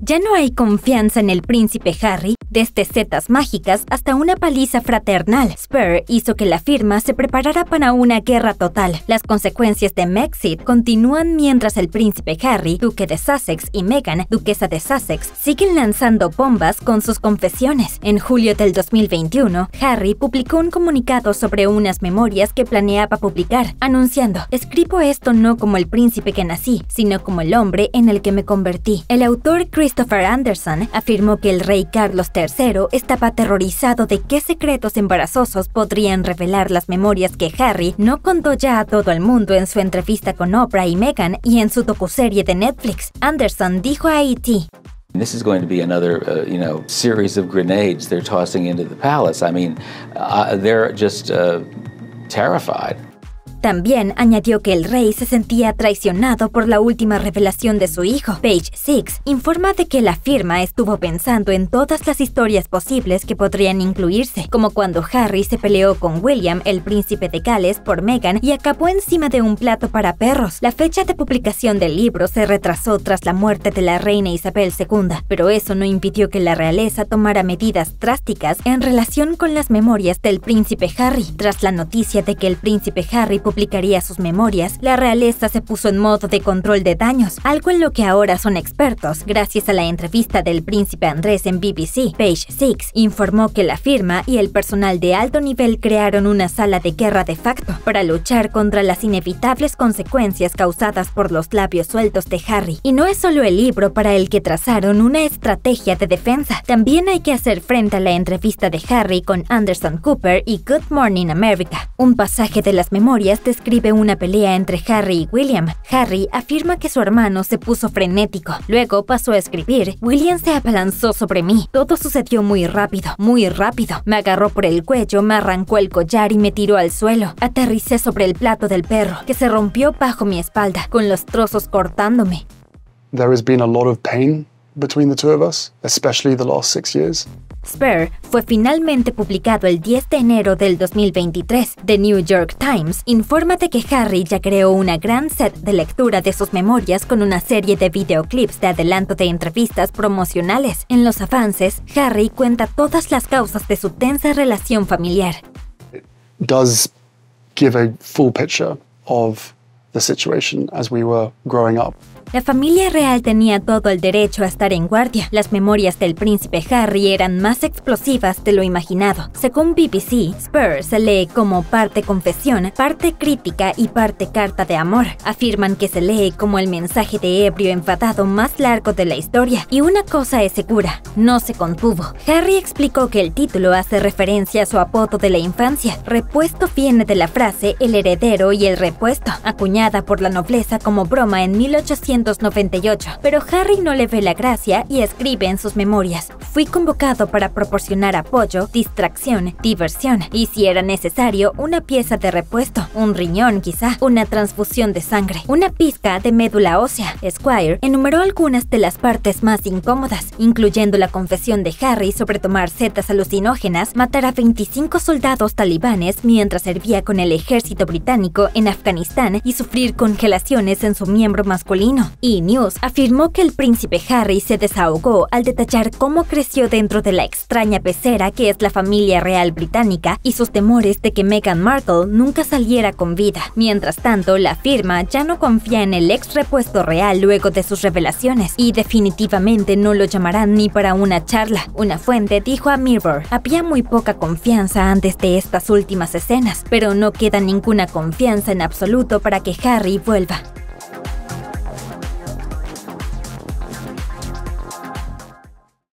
Ya no hay confianza en el príncipe Harry, desde este setas mágicas hasta una paliza fraternal. Spur hizo que la firma se preparara para una guerra total. Las consecuencias de Mexit continúan mientras el príncipe Harry, duque de Sussex y Meghan, duquesa de Sussex, siguen lanzando bombas con sus confesiones. En julio del 2021, Harry publicó un comunicado sobre unas memorias que planeaba publicar, anunciando, escribo esto no como el príncipe que nací, sino como el hombre en el que me convertí. El autor Christopher Anderson afirmó que el rey Carlos III estaba aterrorizado de qué secretos embarazosos podrían revelar las memorias que Harry no contó ya a todo el mundo en su entrevista con Oprah y Meghan y en su docuserie de Netflix. Anderson dijo a ET, This is going to be another, uh, you know, series of grenades they're tossing into the palace. I mean, uh, they're just uh, terrified. También añadió que el rey se sentía traicionado por la última revelación de su hijo. Page 6 informa de que la firma estuvo pensando en todas las historias posibles que podrían incluirse, como cuando Harry se peleó con William, el príncipe de Gales, por Meghan y acabó encima de un plato para perros. La fecha de publicación del libro se retrasó tras la muerte de la reina Isabel II, pero eso no impidió que la realeza tomara medidas drásticas en relación con las memorias del príncipe Harry. Tras la noticia de que el príncipe Harry Aplicaría sus memorias, la realeza se puso en modo de control de daños, algo en lo que ahora son expertos. Gracias a la entrevista del príncipe Andrés en BBC, Page 6 informó que la firma y el personal de alto nivel crearon una sala de guerra de facto para luchar contra las inevitables consecuencias causadas por los labios sueltos de Harry. Y no es solo el libro para el que trazaron una estrategia de defensa, también hay que hacer frente a la entrevista de Harry con Anderson Cooper y Good Morning America, un pasaje de las memorias describe este una pelea entre Harry y William. Harry afirma que su hermano se puso frenético. Luego pasó a escribir, William se abalanzó sobre mí. Todo sucedió muy rápido, muy rápido. Me agarró por el cuello, me arrancó el collar y me tiró al suelo. Aterricé sobre el plato del perro, que se rompió bajo mi espalda, con los trozos cortándome. There has been a lot of pain between the two of us, especially the last Spare fue finalmente publicado el 10 de enero del 2023. The New York Times informa de que Harry ya creó una gran set de lectura de sus memorias con una serie de videoclips de adelanto de entrevistas promocionales. En los avances, Harry cuenta todas las causas de su tensa relación familiar. does give a full picture of the situation as we were growing up. La familia real tenía todo el derecho a estar en guardia. Las memorias del príncipe Harry eran más explosivas de lo imaginado. Según BBC, Spurs lee como parte confesión, parte crítica y parte carta de amor. Afirman que se lee como el mensaje de ebrio enfadado más largo de la historia. Y una cosa es segura, no se contuvo. Harry explicó que el título hace referencia a su apodo de la infancia. Repuesto viene de la frase el heredero y el repuesto, acuñada por la nobleza como broma en 1800 pero Harry no le ve la gracia y escribe en sus memorias, fui convocado para proporcionar apoyo, distracción, diversión y si era necesario una pieza de repuesto, un riñón quizá, una transfusión de sangre, una pizca de médula ósea. Squire enumeró algunas de las partes más incómodas, incluyendo la confesión de Harry sobre tomar setas alucinógenas, matar a 25 soldados talibanes mientras servía con el ejército británico en Afganistán y sufrir congelaciones en su miembro masculino. E! afirmó que el príncipe Harry se desahogó al detallar cómo creció dentro de la extraña pecera que es la familia real británica y sus temores de que Meghan Markle nunca saliera con vida. Mientras tanto, la firma ya no confía en el ex repuesto real luego de sus revelaciones y definitivamente no lo llamarán ni para una charla. Una fuente dijo a Mirror, había muy poca confianza antes de estas últimas escenas, pero no queda ninguna confianza en absoluto para que Harry vuelva.